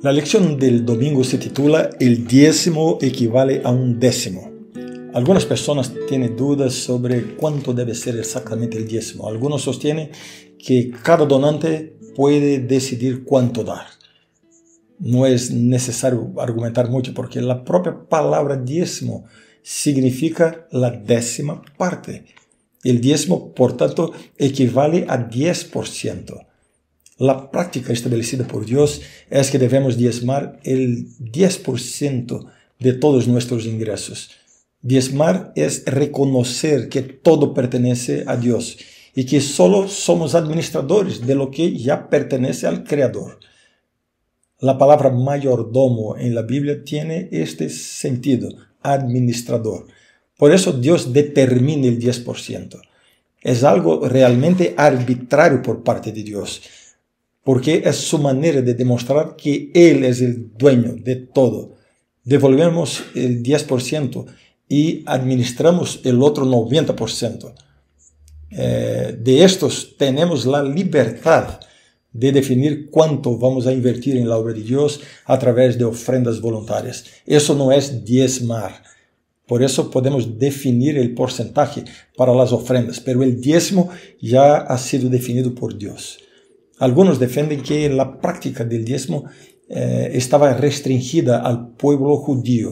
La lección del domingo se titula El décimo equivale a un décimo. Algunas personas tienen dudas sobre cuánto debe ser exactamente el diezmo. Algunos sostienen que cada donante puede decidir cuánto dar. No es necesario argumentar mucho porque la propia palabra diezmo significa la décima parte. El diezmo, por tanto, equivale a 10%. La práctica establecida por Dios es que debemos diezmar el 10% de todos nuestros ingresos. Diezmar es reconocer que todo pertenece a Dios y que solo somos administradores de lo que ya pertenece al Creador. La palabra mayordomo en la Biblia tiene este sentido, administrador. Por eso Dios determina el 10%. Es algo realmente arbitrario por parte de Dios porque es su manera de demostrar que Él es el dueño de todo. Devolvemos el 10% y administramos el otro 90%. Eh, de estos tenemos la libertad de definir cuánto vamos a invertir en la obra de Dios a través de ofrendas voluntarias. Eso no es diezmar. Por eso podemos definir el porcentaje para las ofrendas, pero el diezmo ya ha sido definido por Dios. Algunos defienden que la práctica del diezmo eh, estaba restringida al pueblo judío.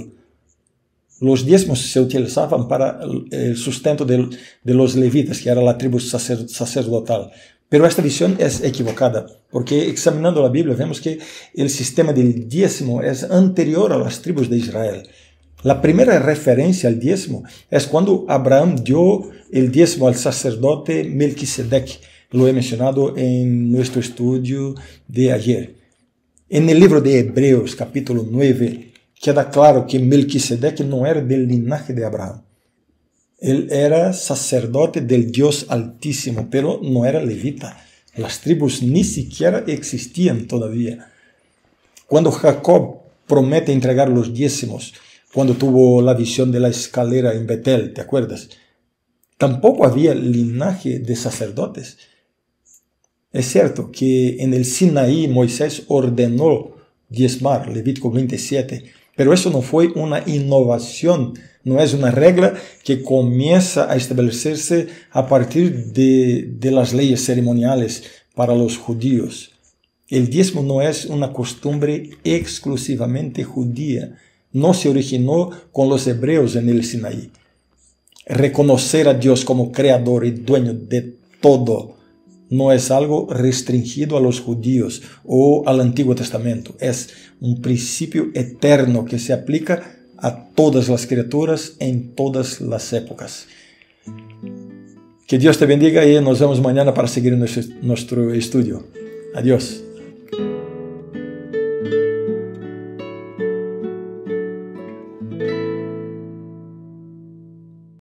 Los diezmos se utilizaban para el sustento de, los levitas, que era la tribu sacerdotal. Pero esta visión es equivocada, porque examinando la Biblia vemos que el sistema del diezmo es anterior a las tribus de Israel. La primera referencia al diezmo es cuando Abraham dio el diezmo al sacerdote Melquisedec lo he mencionado en nuestro estudio de ayer. En el libro de Hebreos capítulo 9 queda claro que Melquisedec no era del linaje de Abraham. Él era sacerdote del Dios Altísimo, pero no era levita. Las tribus ni siquiera existían todavía. Cuando Jacob promete entregar los diezmos, cuando tuvo la visión de la escalera en Betel, ¿te acuerdas? Tampoco había linaje de sacerdotes. Es cierto que en el Sinaí Moisés ordenó diezmar, Levítico 27, pero eso no fue una innovación, no es una regla que comienza a establecerse a partir de, de las leyes ceremoniales para los judíos. El diezmo no es una costumbre exclusivamente judía, no se originó con los hebreos en el Sinaí. Reconocer a Dios como creador y dueño de todo no es algo restringido a los judíos o al Antiguo Testamento, es un principio eterno que se aplica a todas las criaturas en todas las épocas. Que Dios te bendiga y nos vemos mañana para seguir nuestro estudio. Adiós.